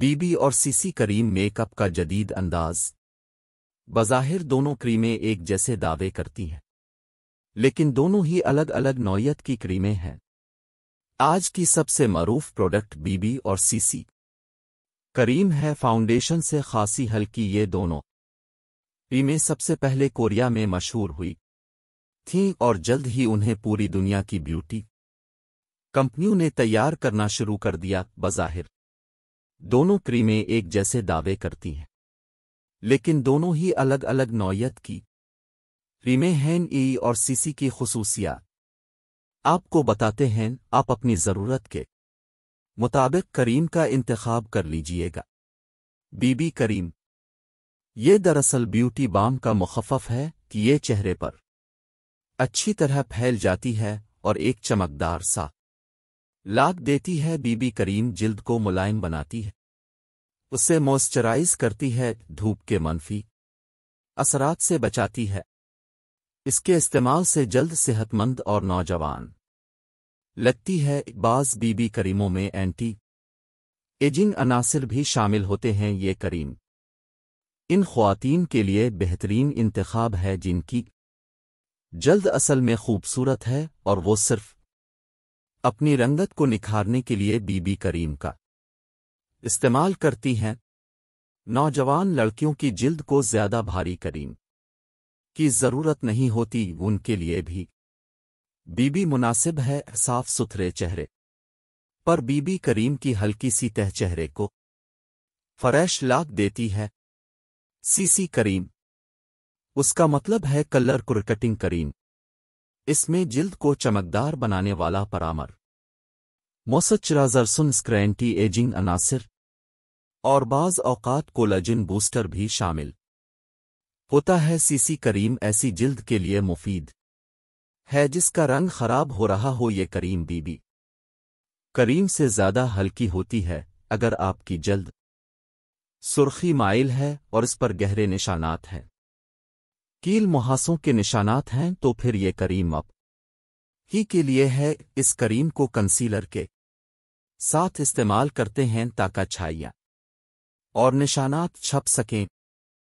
बीबी और सीसी करीम मेकअप का जदीद अंदाज बज़ाहिर दोनों क्रीमें एक जैसे दावे करती हैं लेकिन दोनों ही अलग अलग नौयत की क्रीमें हैं आज की सबसे मरूफ प्रोडक्ट बीबी और सीसी करीम है फाउंडेशन से खासी हल्की ये दोनों क्रीमें सबसे पहले कोरिया में मशहूर हुई थीं और जल्द ही उन्हें पूरी दुनिया की ब्यूटी कंपनियों ने तैयार करना शुरू कर दिया बज़ाहिर दोनों क्रीमें एक जैसे दावे करती हैं लेकिन दोनों ही अलग अलग नौयत की क्रीमें हैं ई और सीसी की खसूसियात आपको बताते हैं आप अपनी ज़रूरत के मुताबिक करीम का इंतखब कर लीजिएगा बीबी करीम ये दरअसल ब्यूटी बाम का मुखफ़ है कि ये चेहरे पर अच्छी तरह फैल जाती है और एक चमकदार सा लाद देती है बीबी करीम जिल्द को मुलायम बनाती है उससे मॉइस्चराइज करती है धूप के मनफी असरात से बचाती है इसके इस्तेमाल से जल्द सेहतमंद और नौजवान लगती है बाज बीबी करीमों में एंटी एजिंग अनासर भी शामिल होते हैं ये करीम इन खुवान के लिए बेहतरीन इंतखब है जिनकी जल्द असल में खूबसूरत है और वो सिर्फ अपनी रंगत को निखारने के लिए बीबी करीम का इस्तेमाल करती हैं नौजवान लड़कियों की जिल्द को ज्यादा भारी करीम की जरूरत नहीं होती उनके लिए भी बीबी मुनासिब है साफ सुथरे चेहरे पर बीबी करीम की हल्की सी तह चेहरे को फ्रैश लाग देती है सीसी करीम उसका मतलब है कलर कुरकटिंग करीम इसमें जिल्द को चमकदार बनाने वाला परामर मोसचराजरसुन स्क्रैंटी एजिंग अनासर और बाज़ औकात कोलाजिन बूस्टर भी शामिल होता है सीसी करीम ऐसी जिल्द के लिए मुफीद है जिसका रंग खराब हो रहा हो ये करीम बीबी करीम से ज़्यादा हल्की होती है अगर आपकी जल्द सुर्खी माइल है और इस पर गहरे निशानात हैं कील मुहासों के निशानात हैं तो फिर ये करीम अब ही के लिए है इस करीम को कंसीलर के साथ इस्तेमाल करते हैं ताका छाइया और निशानात छप सकें